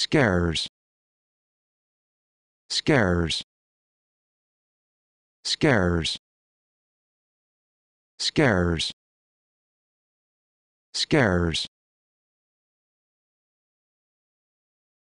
scares scares scares scares scares